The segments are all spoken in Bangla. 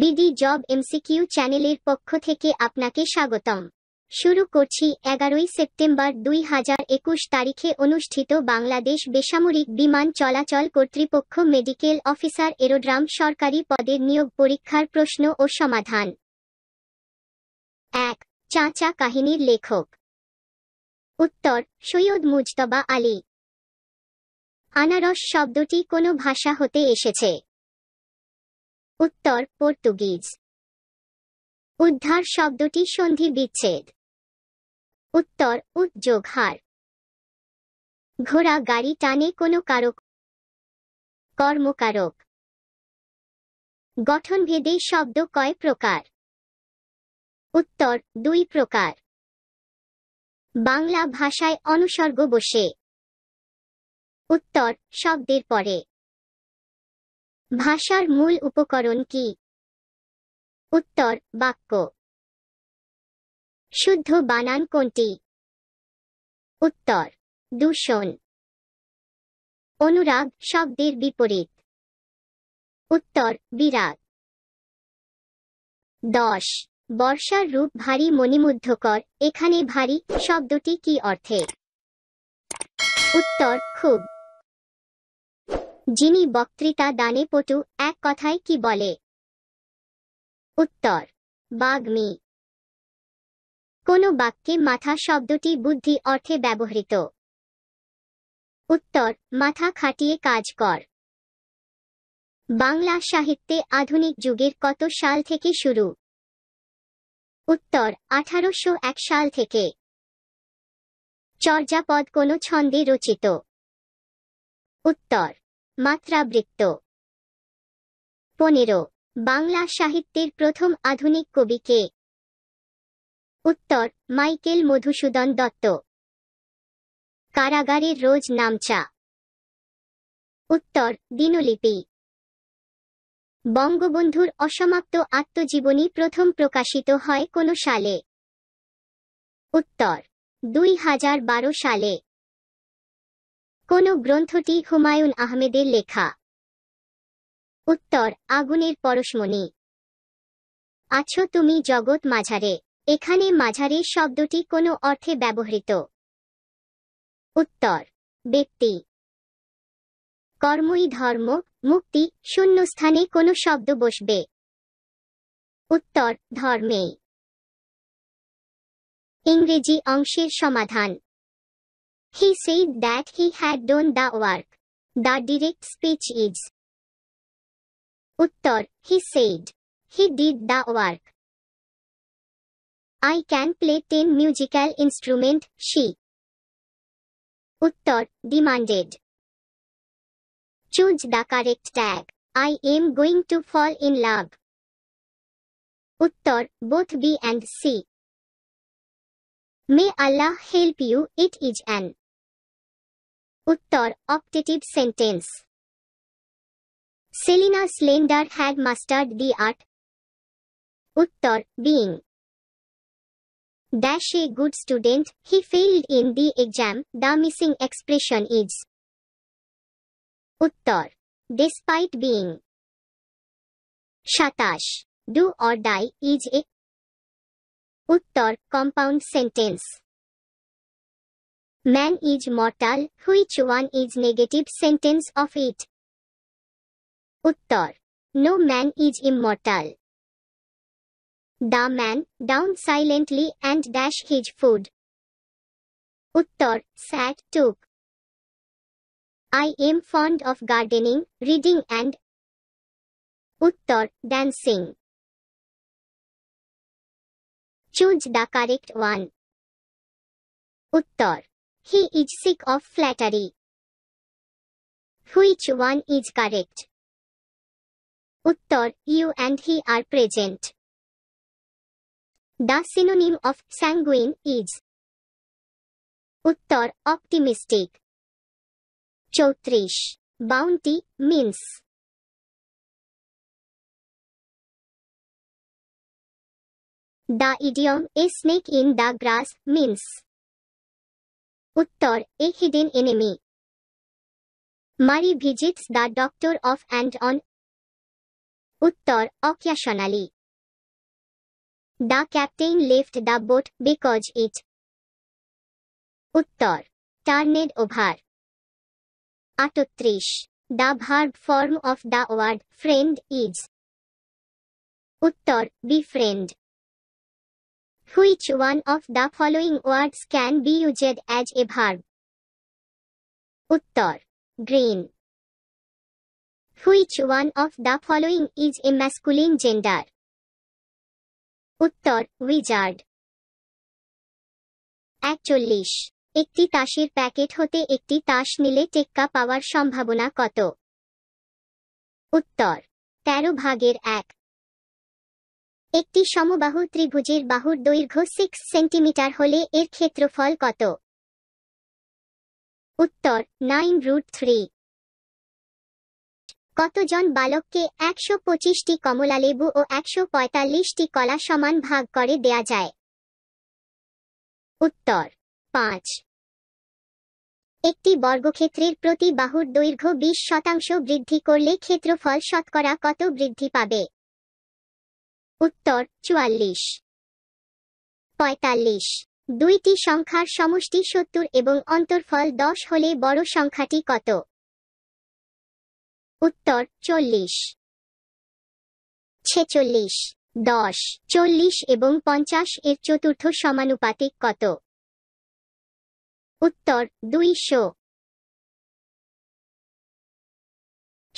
বিডি জব এমসিকিউ চ্যানেলের পক্ষ থেকে আপনাকে স্বাগতম শুরু করছি এগারোই সেপ্টেম্বর দুই হাজার একুশ তারিখে অনুষ্ঠিত বাংলাদেশ বেসামরিক বিমান চলাচল কর্তৃপক্ষ মেডিকেল অফিসার এরোড্রাম সরকারি পদের নিয়োগ পরীক্ষার প্রশ্ন ও সমাধান এক চাচা কাহিনীর লেখক উত্তর সৈয়দ মুজতবা আলী আনারস শব্দটি কোনো ভাষা হতে এসেছে উত্তর পর্তুগিজ উদ্ধার শব্দটি সন্ধি বিচ্ছেদ উত্তর উদ্যোগ হার ঘোড়া গাড়ি টানে কোনো কারক কর্মকারক গঠনভেদে শব্দ কয় প্রকার উত্তর দুই প্রকার বাংলা ভাষায় অনুসর্গ বসে উত্তর শব্দের পরে ভাষার মূল উপকরণ কি উত্তর বাক্য শুদ্ধ বানান কোনটি উত্তর দূষণ অনুরাগ শব্দের বিপরীত উত্তর বিরাগ দশ বর্ষার রূপ ভারী মণিমুগ্ধকর এখানে ভারী শব্দটি কি অর্থে উত্তর খুব যিনি বক্তৃতা দানে পটু এক কথায় কি বলে উত্তর বাগ্মি কোনো বাক্যে মাথা শব্দটি বুদ্ধি অর্থে ব্যবহৃত উত্তর মাথা খাটিয়ে কাজ কর বাংলা সাহিত্যে আধুনিক যুগের কত সাল থেকে শুরু উত্তর আঠারোশো এক সাল থেকে চর্যাপদ কোনো ছন্দে রচিত উত্তর মাত্রাবৃত্ত পনেরো বাংলা সাহিত্যের প্রথম আধুনিক কবি কে উত্তর মাইকেল মধুসূদন দত্ত কারাগারের রোজ নামচা উত্তর দিনলিপি বঙ্গবন্ধুর অসমাপ্ত আত্মজীবনী প্রথম প্রকাশিত হয় কোন সালে উত্তর দুই সালে কোন গ্রন্থটি হুমায়ুন আহমেদের লেখা উত্তর আগুনের পরশমণি আছো তুমি জগৎ মাঝারে এখানে মাঝারে শব্দটি কোনো অর্থে ব্যবহৃত উত্তর ব্যক্তি কর্মই ধর্ম মুক্তি শূন্য স্থানে কোনো শব্দ বসবে উত্তর ধর্মে ইংরেজি অংশের সমাধান He said that he had done the work. The direct speech is Uttar, he said. He did the work. I can play 10 musical instrument, she. Uttar, demanded. Choose the correct tag. I am going to fall in love. Uttar, both B and C. May Allah help you, it is an Uttar optative sentence. Selina Slender had mastered the art. Uttar being. Dash a good student, he failed in the exam, the missing expression is. Uttar. Despite being. Shatash. Do or die is a. Uttar compound sentence. Man is mortal, which one is negative sentence of it? Uttar. No man is immortal. The man, down silently and dash his food. Uttar, sat, took. I am fond of gardening, reading and Uttar, dancing. Choose the correct one. Uttar. He is sick of flattery. Which one is correct? Uttar, you and he are present. The synonym of sanguine is Uttar, optimistic. Chautrish, bounty, means The idiom a snake in the grass means উত্তর a hidden enemy Mary visits the doctor off and on উত্তর occasionally the captain left the boat because it উত্তর টার্নেড ওভার আটত্রিশ the verb form of the word friend is উত্তর befriend Which one of the following words can be used as a verb? উত্তর green which one of the following is a masculine gender উত্তর উইজার্ড একচল্লিশ একটি তাসের প্যাকেট হতে একটি তাস নিলে টেক্কা পাওয়ার সম্ভাবনা কত উত্তর তেরো ভাগের এক একটি সমবাহু ত্রিভুজের বাহুর দৈর্ঘ্য সিক্স সেন্টিমিটার হলে এর ক্ষেত্রফল কত উত্তর নাইন রুট থ্রি কতজন বালককে একশো পঁচিশটি কমলালেবু ও একশো পঁয়তাল্লিশটি কলা সমান ভাগ করে দেয়া যায় উত্তর পাঁচ একটি বর্গক্ষেত্রের প্রতি বাহুর দৈর্ঘ্য বিশ শতাংশ বৃদ্ধি করলে ক্ষেত্রফল শতকরা কত বৃদ্ধি পাবে উত্তর চুয়াল্লিশ পঁয়তাল্লিশ দুইটি সংখ্যার সমষ্টি সত্তর এবং অন্তর্ফল দশ হলে বড় সংখ্যাটি কত উত্তর চল্লিশ ছেচল্লিশ দশ চল্লিশ এবং পঞ্চাশ এর চতুর্থ সমানুপাতিক কত উত্তর দুইশো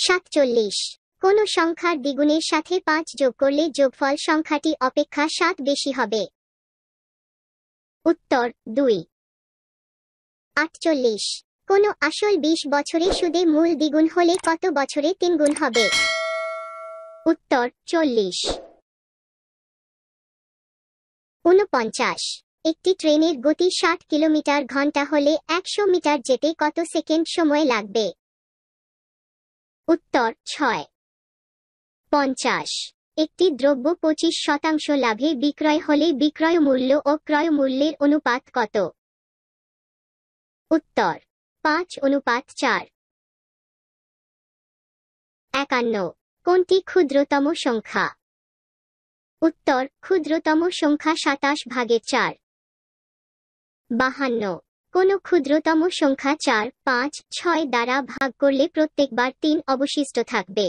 সাতচল্লিশ কোনো সংখ্যার দ্বিগুণের সাথে পাঁচ যোগ করলে যোগফল সংখ্যাটি অপেক্ষা সাত বেশি হবে উত্তর দুই আটচল্লিশ কোনো আসল বিশ বছরে সুদে মূল দ্বিগুণ হলে কত বছরে তিনগুণ হবে উত্তর চল্লিশ উনপঞ্চাশ একটি ট্রেনের গতি ষাট কিলোমিটার ঘন্টা হলে একশো মিটার যেতে কত সেকেন্ড সময় লাগবে উত্তর ছয় পঞ্চাশ একটি দ্রব্য পঁচিশ শতাংশ লাভে বিক্রয় হলে বিক্রয় মূল্য ও ক্রয় মূল্যের অনুপাত কত উত্তর পাঁচ অনুপাত চার একান্ন কোনটি ক্ষুদ্রতম সংখ্যা উত্তর ক্ষুদ্রতম সংখ্যা সাতাশ ভাগে চার বাহান্ন কোন ক্ষুদ্রতম সংখ্যা চার পাঁচ ছয় দ্বারা ভাগ করলে প্রত্যেকবার তিন অবশিষ্ট থাকবে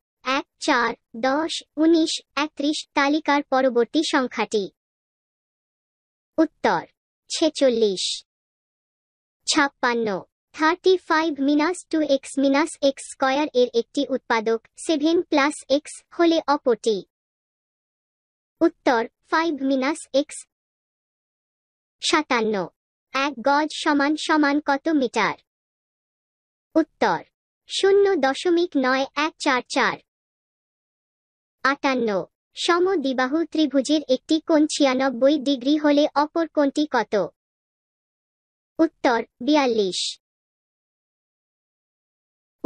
এক চার দশ উনিশ একত্রিশ তালিকার পরবর্তী সংখ্যাটি উত্তর ছেচল্লিশ ছাপ্পান্ন thirty five minus two x minus x square এর একটি উৎপাদক সেভেন প্লাস এক্স হলে অপরটি উত্তর ফাইভ মিনাস এক্স সাতান্ন এক গজ সমান সমান কত মিটার উত্তর শূন্য দশমিক নয় এক চার চার আটান্ন সম দিবাহু ত্রিভুজের একটি কোণ ছিয়ানব্বই ডিগ্রি হলে অপর কোণটি কত উত্তর বিয়াল্লিশ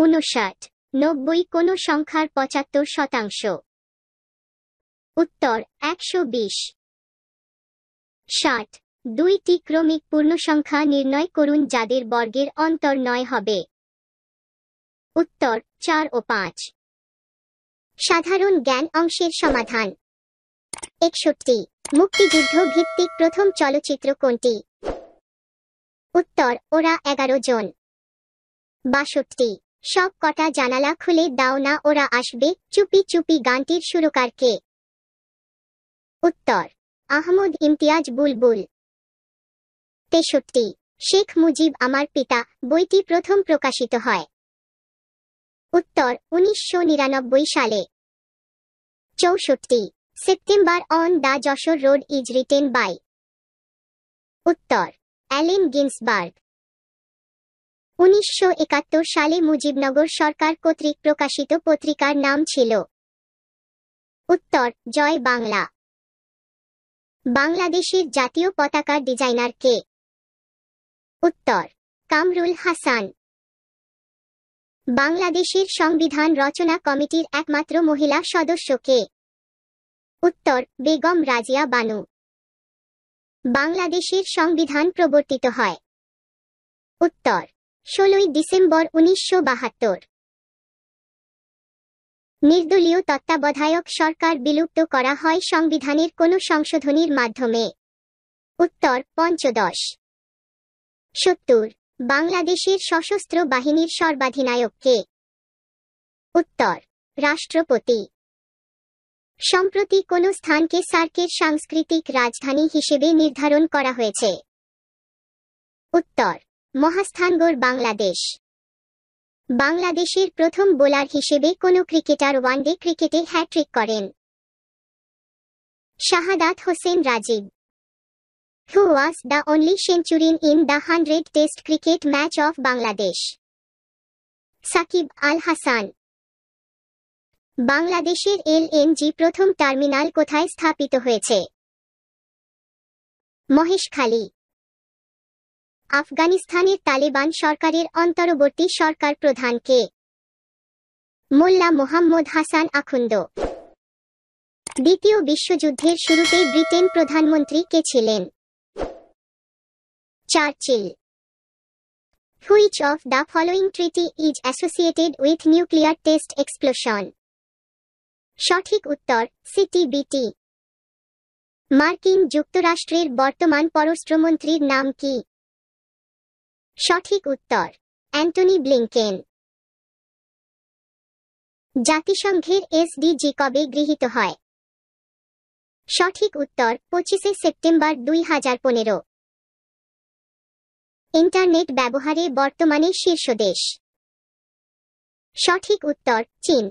উনষাট নব্বই কোন সংখ্যার পঁচাত্তর শতাংশ উত্তর একশো বিশ ষাট দুইটি ক্রমিক পূর্ণসংখ্যা নির্ণয় করুন যাদের বর্গের অন্তর নয় হবে উত্তর চার ও পাঁচ সাধারণ জ্ঞান অংশের সমাধান একষট্টি মুক্তিযুদ্ধ ভিত্তিক প্রথম চলচ্চিত্র কোনটি উত্তর ওরা এগারো জন বাষট্টি সব কটা জানালা খুলে দাও না ওরা আসবে চুপি চুপি গানটির সুরকারকে উত্তর আহমদ ইমতিয়াজ বুলবুল তেষট্টি শেখ মুজিব আমার পিতা বইটি প্রথম প্রকাশিত হয় উত্তর উনিশশো সালে চৌষট্টি September on the Jessore road is written by উত্তর অ্যালেন গিন্সবার্গ উনিশশো সালে মুজিবনগর সরকার কর্তৃক প্রকাশিত পত্রিকার নাম ছিল উত্তর জয় বাংলা বাংলাদেশের জাতীয় পতাকার ডিজাইনার কে উত্তর কামরুল হাসান বাংলাদেশের সংবিধান রচনা কমিটির একমাত্র মহিলা সদস্য কে উত্তর বেগম রাজিয়া বানু বাংলাদেশের সংবিধান প্রবর্তিত হয় উত্তর ষোলোই ডিসেম্বর উনিশশো বাহাত্তর নির্দলীয় তত্ত্বাবধায়ক সরকার বিলুপ্ত করা হয় সংবিধানের কোন সংশোধনীর মাধ্যমে উত্তর পঞ্চদশ সত্তর বাংলাদেশের সশস্ত্র বাহিনীর সর্বাধিনায়ক কে উত্তর রাষ্ট্রপতি সম্প্রতি কোন স্থানকে সার্কের সাংস্কৃতিক রাজধানী হিসেবে নির্ধারণ করা হয়েছে উত্তর মহাস্থানগড় বাংলাদেশ বাংলাদেশের প্রথম বোলার হিসেবে কোন ক্রিকেটার ওয়ানডে ক্রিকেটে হ্যাট্রিক করেন শাহাদাত Hossain Rajib who was the only centurion in the 100 Test cricket match of Bangladesh. Shakib আল হাসান বাংলাদেশের এলএনজি প্রথম টার্মিনাল কোথায় স্থাপিত হয়েছে মহেশখালী আফগানিস্তানের তালেবান সরকারের অন্তর্বর্তী সরকার প্রধানকে মোল্লা মোহাম্মদ হাসান আখুন্দ দ্বিতীয় বিশ্বযুদ্ধের শুরুতে ব্রিটেন প্রধানমন্ত্রী কে ছিলেন Churchill. Which of the following treaty is associated with nuclear test explosion? সঠিক উত্তর সিটিবিটি মার্কিন যুক্তরাষ্ট্রের বর্তমান পররাষ্ট্রমন্ত্রীর নাম কি সঠিক উত্তর অ্যান্টনি ব্লিংকেন জাতিসংঘের এসডিজি কবে গৃহীত হয় সঠিক উত্তর পঁচিশে সেপ্টেম্বর দুই হাজার পনেরো ইন্টারনেট ব্যবহারে বর্তমানে শীর্ষ দেশ সঠিক উত্তর চীন